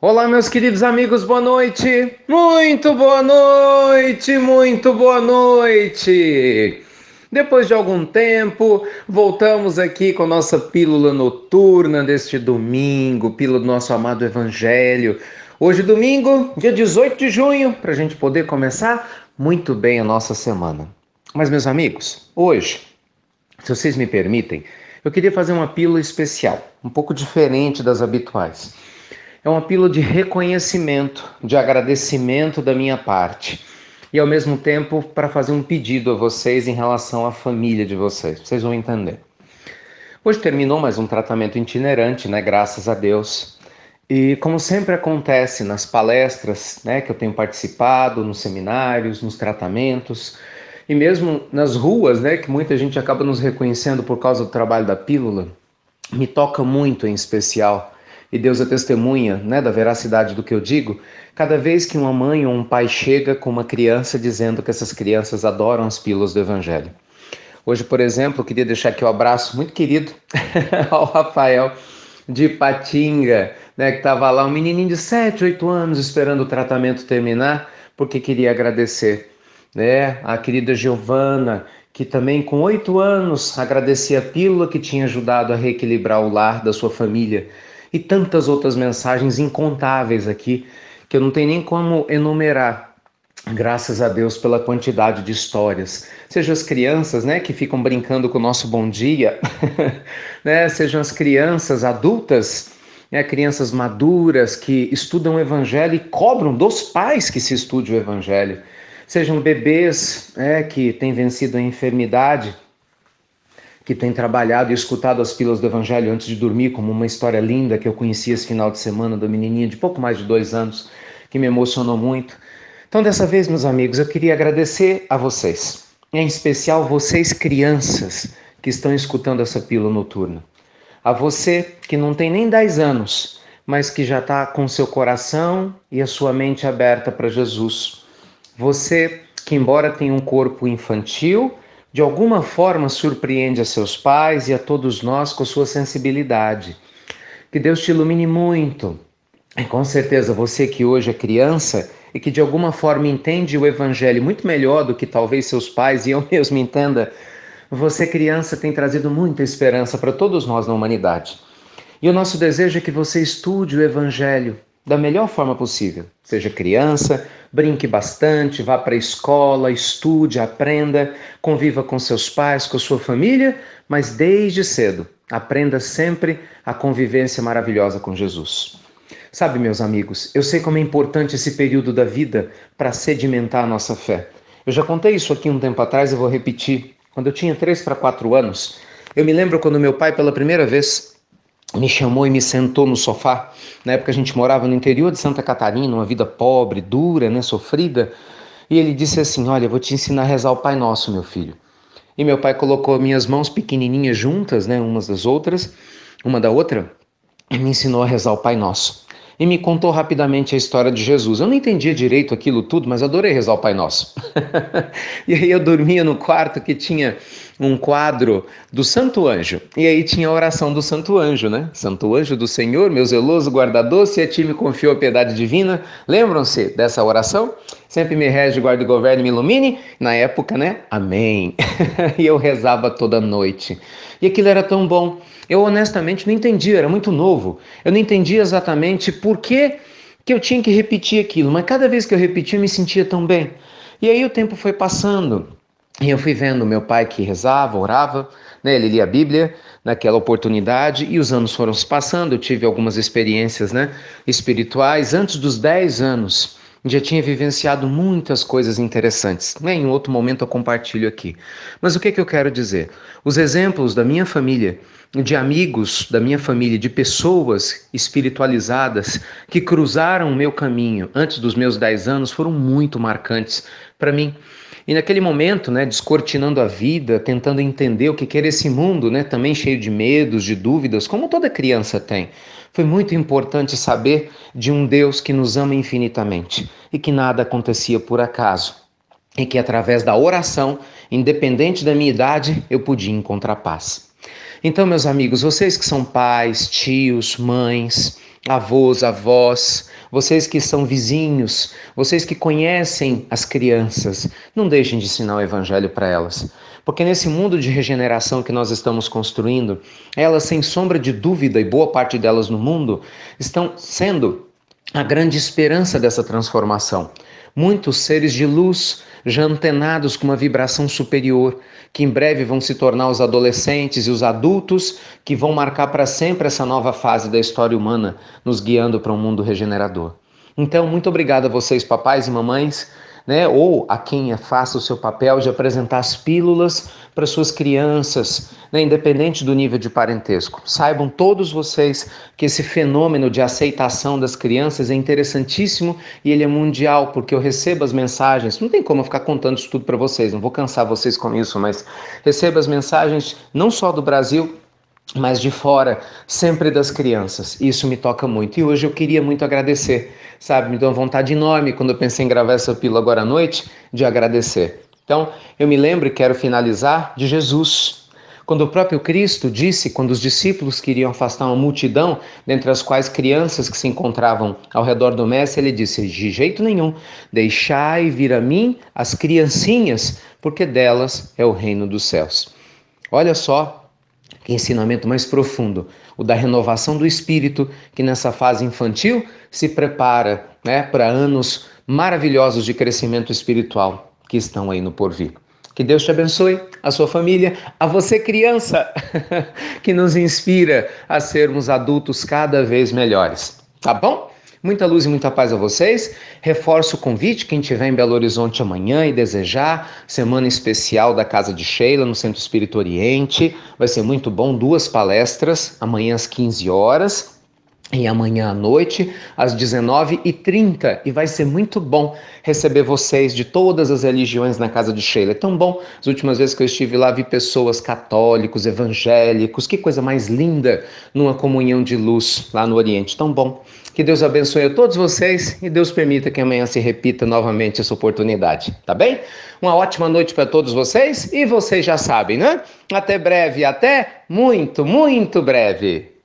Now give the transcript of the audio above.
Olá, meus queridos amigos, boa noite! Muito boa noite, muito boa noite! Depois de algum tempo, voltamos aqui com nossa pílula noturna deste domingo, pílula do nosso amado Evangelho. Hoje, domingo, dia 18 de junho, para a gente poder começar muito bem a nossa semana. Mas, meus amigos, hoje, se vocês me permitem, eu queria fazer uma pílula especial, um pouco diferente das habituais. É uma pílula de reconhecimento, de agradecimento da minha parte. E ao mesmo tempo para fazer um pedido a vocês em relação à família de vocês. Vocês vão entender. Hoje terminou mais um tratamento itinerante, né? Graças a Deus. E como sempre acontece nas palestras, né, que eu tenho participado, nos seminários, nos tratamentos, e mesmo nas ruas, né, que muita gente acaba nos reconhecendo por causa do trabalho da pílula, me toca muito em especial e Deus é testemunha né, da veracidade do que eu digo, cada vez que uma mãe ou um pai chega com uma criança dizendo que essas crianças adoram as pílulas do Evangelho. Hoje, por exemplo, eu queria deixar aqui um abraço muito querido ao Rafael de Patinga, né, que estava lá, um menininho de 7, 8 anos esperando o tratamento terminar, porque queria agradecer. Né, a querida Giovana, que também com oito anos agradecia a pílula que tinha ajudado a reequilibrar o lar da sua família e tantas outras mensagens incontáveis aqui que eu não tenho nem como enumerar. Graças a Deus pela quantidade de histórias. Sejam as crianças, né, que ficam brincando com o nosso bom dia, né? Sejam as crianças adultas, né, crianças maduras que estudam o evangelho e cobram dos pais que se estude o evangelho. Sejam bebês, né, que têm vencido a enfermidade que tem trabalhado e escutado as pílulas do Evangelho antes de dormir, como uma história linda que eu conheci esse final de semana da menininha de pouco mais de dois anos, que me emocionou muito. Então, dessa vez, meus amigos, eu queria agradecer a vocês, em especial vocês crianças que estão escutando essa pílula noturna. A você que não tem nem 10 anos, mas que já está com seu coração e a sua mente aberta para Jesus. Você que, embora tenha um corpo infantil, de alguma forma surpreende a seus pais e a todos nós com sua sensibilidade. Que Deus te ilumine muito. E com certeza você que hoje é criança e que de alguma forma entende o evangelho muito melhor do que talvez seus pais e eu mesmo entenda, você criança tem trazido muita esperança para todos nós na humanidade. E o nosso desejo é que você estude o evangelho, da melhor forma possível. Seja criança, brinque bastante, vá para a escola, estude, aprenda, conviva com seus pais, com sua família, mas desde cedo aprenda sempre a convivência maravilhosa com Jesus. Sabe, meus amigos, eu sei como é importante esse período da vida para sedimentar a nossa fé. Eu já contei isso aqui um tempo atrás e vou repetir. Quando eu tinha 3 para 4 anos, eu me lembro quando meu pai, pela primeira vez, me chamou e me sentou no sofá. Na época a gente morava no interior de Santa Catarina, uma vida pobre, dura, né, sofrida. E ele disse assim: Olha, vou te ensinar a rezar o Pai Nosso, meu filho. E meu pai colocou minhas mãos pequenininhas juntas, né, umas das outras, uma da outra, e me ensinou a rezar o Pai Nosso e me contou rapidamente a história de Jesus. Eu não entendia direito aquilo tudo, mas adorei rezar o Pai Nosso. e aí eu dormia no quarto que tinha um quadro do Santo Anjo. E aí tinha a oração do Santo Anjo, né? Santo Anjo do Senhor, meu zeloso guardador, se a ti me confiou a piedade divina. Lembram-se dessa oração? Sempre me rege, guarde, governe, me ilumine. Na época, né? Amém. e eu rezava toda noite. E aquilo era tão bom. Eu honestamente não entendi, era muito novo. Eu não entendi exatamente por que, que eu tinha que repetir aquilo, mas cada vez que eu repetia eu me sentia tão bem. E aí o tempo foi passando. E eu fui vendo meu pai que rezava, orava, né? ele lia a Bíblia naquela oportunidade e os anos foram se passando. Eu tive algumas experiências né? espirituais antes dos 10 anos já tinha vivenciado muitas coisas interessantes. Né? Em outro momento eu compartilho aqui. Mas o que, que eu quero dizer? Os exemplos da minha família, de amigos da minha família, de pessoas espiritualizadas que cruzaram o meu caminho antes dos meus 10 anos foram muito marcantes para mim. E naquele momento, né, descortinando a vida, tentando entender o que era esse mundo, né, também cheio de medos, de dúvidas, como toda criança tem, foi muito importante saber de um Deus que nos ama infinitamente e que nada acontecia por acaso. E que através da oração, independente da minha idade, eu podia encontrar paz. Então, meus amigos, vocês que são pais, tios, mães, avós, avós, vocês que são vizinhos, vocês que conhecem as crianças, não deixem de ensinar o Evangelho para elas. Porque nesse mundo de regeneração que nós estamos construindo, elas, sem sombra de dúvida, e boa parte delas no mundo, estão sendo a grande esperança dessa transformação. Muitos seres de luz, já antenados com uma vibração superior, que em breve vão se tornar os adolescentes e os adultos, que vão marcar para sempre essa nova fase da história humana, nos guiando para um mundo regenerador. Então, muito obrigado a vocês, papais e mamães né? Ou a quem é faça o seu papel de apresentar as pílulas para suas crianças, né? independente do nível de parentesco. Saibam todos vocês que esse fenômeno de aceitação das crianças é interessantíssimo e ele é mundial, porque eu recebo as mensagens. Não tem como eu ficar contando isso tudo para vocês, não vou cansar vocês com isso, mas recebo as mensagens não só do Brasil, mas de fora, sempre das crianças. Isso me toca muito. E hoje eu queria muito agradecer, sabe? Me deu uma vontade enorme quando eu pensei em gravar essa pílula agora à noite, de agradecer. Então, eu me lembro e quero finalizar de Jesus. Quando o próprio Cristo disse, quando os discípulos queriam afastar uma multidão, dentre as quais crianças que se encontravam ao redor do mestre, ele disse: De jeito nenhum, deixai vir a mim as criancinhas, porque delas é o reino dos céus. Olha só que ensinamento mais profundo, o da renovação do espírito, que nessa fase infantil se prepara né, para anos maravilhosos de crescimento espiritual que estão aí no porvir. Que Deus te abençoe, a sua família, a você, criança, que nos inspira a sermos adultos cada vez melhores. Tá bom? Muita luz e muita paz a vocês. Reforço o convite, quem estiver em Belo Horizonte amanhã e desejar, semana especial da Casa de Sheila, no Centro Espírito Oriente. Vai ser muito bom, duas palestras, amanhã às 15 horas e amanhã à noite, às 19h30. E vai ser muito bom receber vocês de todas as religiões na casa de Sheila. É tão bom. As últimas vezes que eu estive lá, vi pessoas católicos, evangélicos. Que coisa mais linda numa comunhão de luz lá no Oriente. Tão bom. Que Deus abençoe a todos vocês e Deus permita que amanhã se repita novamente essa oportunidade, tá bem? Uma ótima noite para todos vocês e vocês já sabem, né? Até breve, até muito, muito breve.